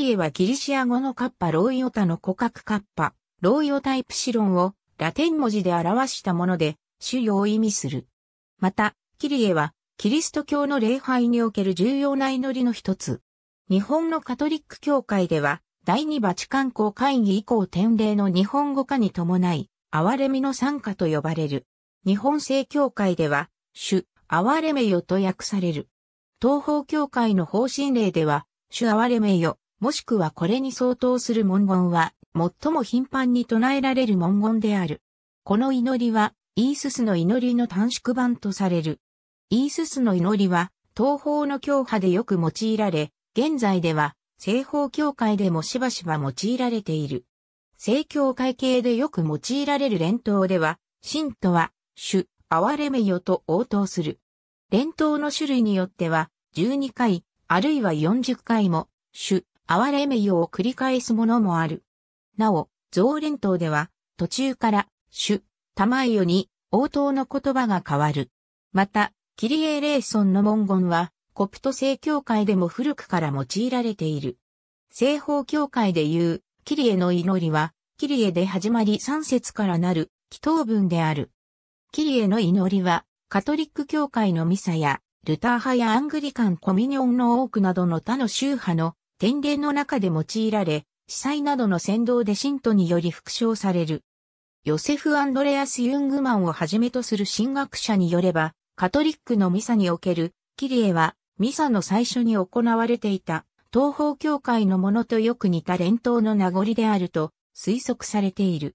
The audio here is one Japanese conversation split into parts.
イエはギリシア語のカッパロイオタの古角カッパ、ロイオタイプシロンをラテン文字で表したもので、主要を意味する。また、キリエは、キリスト教の礼拝における重要な祈りの一つ。日本のカトリック教会では、第二バチカン公会議以降典礼の日本語化に伴い、哀れみの参加と呼ばれる。日本正教会では、主、哀れめよと訳される。東方教会の方針令では、主哀れめよもしくはこれに相当する文言は、最も頻繁に唱えられる文言である。この祈りは、イーススの祈りの短縮版とされる。イーススの祈りは、東方の教派でよく用いられ、現在では、西方教会でもしばしば用いられている。正教会系でよく用いられる連投では、神徒は、主、哀れめよと応答する。連投の種類によっては、12回、あるいは40回も、主、哀れ名誉を繰り返すものもある。なお、増連党では、途中から、主、玉井よに、応答の言葉が変わる。また、キリエ・レーソンの文言は、コプト正教会でも古くから用いられている。西方教会で言う、キリエの祈りは、キリエで始まり3節からなる、祈祷文である。キリエの祈りは、カトリック教会のミサや、ルター派やアングリカンコミニョンの多くなどの他の宗派の天礼の中で用いられ、司祭などの先導で信徒により復唱される。ヨセフ・アンドレアス・ユングマンをはじめとする神学者によれば、カトリックのミサにおけるキリエは、ミサの最初に行われていた東方教会のものとよく似た伝統の名残であると推測されている。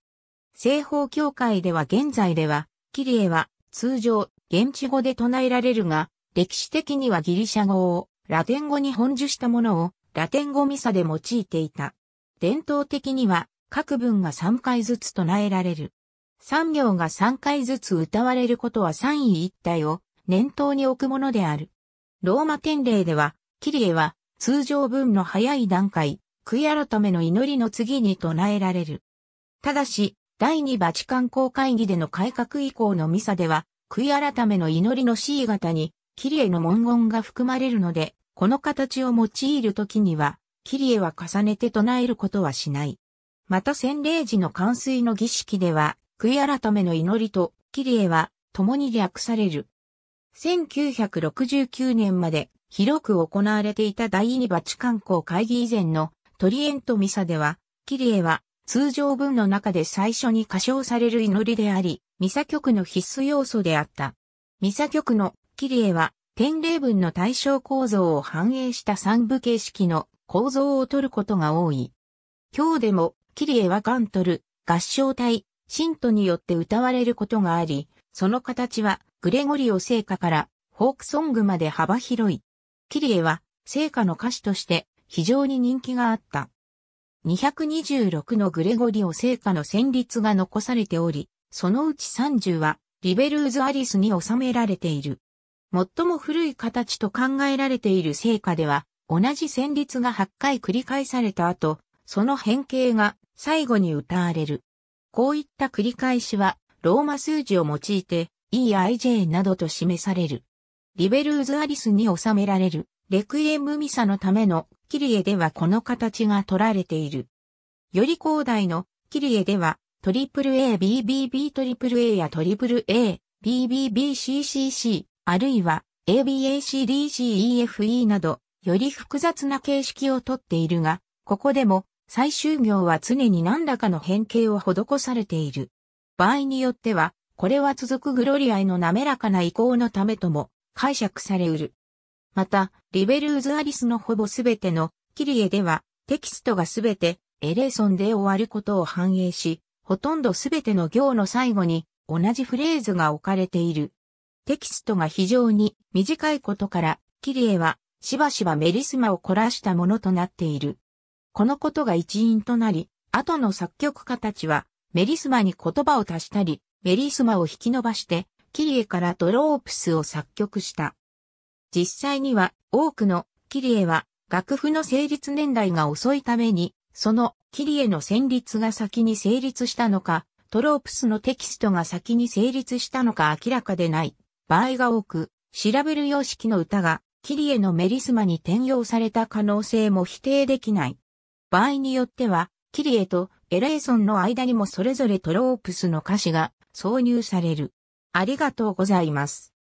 西方教会では現在では、キリエは通常現地語で唱えられるが、歴史的にはギリシャ語をラテン語に本受したものをラテン語ミサで用いていた。伝統的には各文が3回ずつ唱えられる。3行が3回ずつ歌われることは三位一体を念頭に置くものである。ローマ典礼では、キリエは通常文の早い段階、悔い改めの祈りの次に唱えられる。ただし、第二バチカン公会議での改革以降のミサでは、悔い改めの祈りの C 型に、キリエの文言が含まれるので、この形を用いるときには、キリエは重ねて唱えることはしない。また洗礼時の冠水の儀式では、悔い改めの祈りとキリエは共に略される。1969年まで広く行われていた第二バチカン公会議以前のトリエントミサでは、キリエは通常文の中で最初に歌唱される祈りであり、ミサ曲の必須要素であった。ミサ曲のキリエは典例文の対象構造を反映した三部形式の構造を取ることが多い。今日でも、キリエはガントル、合唱隊、信徒によって歌われることがあり、その形はグレゴリオ聖歌からフォークソングまで幅広い。キリエは聖歌の歌詞として非常に人気があった。226のグレゴリオ聖歌の旋律が残されており、そのうち30はリベルーズ・アリスに収められている。最も古い形と考えられている成果では、同じ旋律が8回繰り返された後、その変形が最後に歌われる。こういった繰り返しは、ローマ数字を用いて、EIJ などと示される。リベルーズアリスに収められる、レクイエムミサのためのキリエではこの形が取られている。より広大のキリエでは、トリプル A、BBB トリプル A やトリプル A、BBBCCC、あるいは ABACDCEFE など、より複雑な形式をとっているが、ここでも最終行は常に何らかの変形を施されている。場合によっては、これは続くグロリアへの滑らかな移行のためとも解釈されうる。また、リベルーズ・アリスのほぼすべてのキリエでは、テキストがすべてエレーソンで終わることを反映し、ほとんどすべての行の最後に同じフレーズが置かれている。テキストが非常に短いことから、キリエはしばしばメリスマを凝らしたものとなっている。このことが一因となり、後の作曲家たちは、メリスマに言葉を足したり、メリスマを引き伸ばして、キリエからドロープスを作曲した。実際には、多くのキリエは、楽譜の成立年代が遅いために、そのキリエの旋律が先に成立したのか、トロープスのテキストが先に成立したのか明らかでない。場合が多く、調べる様式の歌が、キリエのメリスマに転用された可能性も否定できない。場合によっては、キリエとエレーソンの間にもそれぞれトロープスの歌詞が挿入される。ありがとうございます。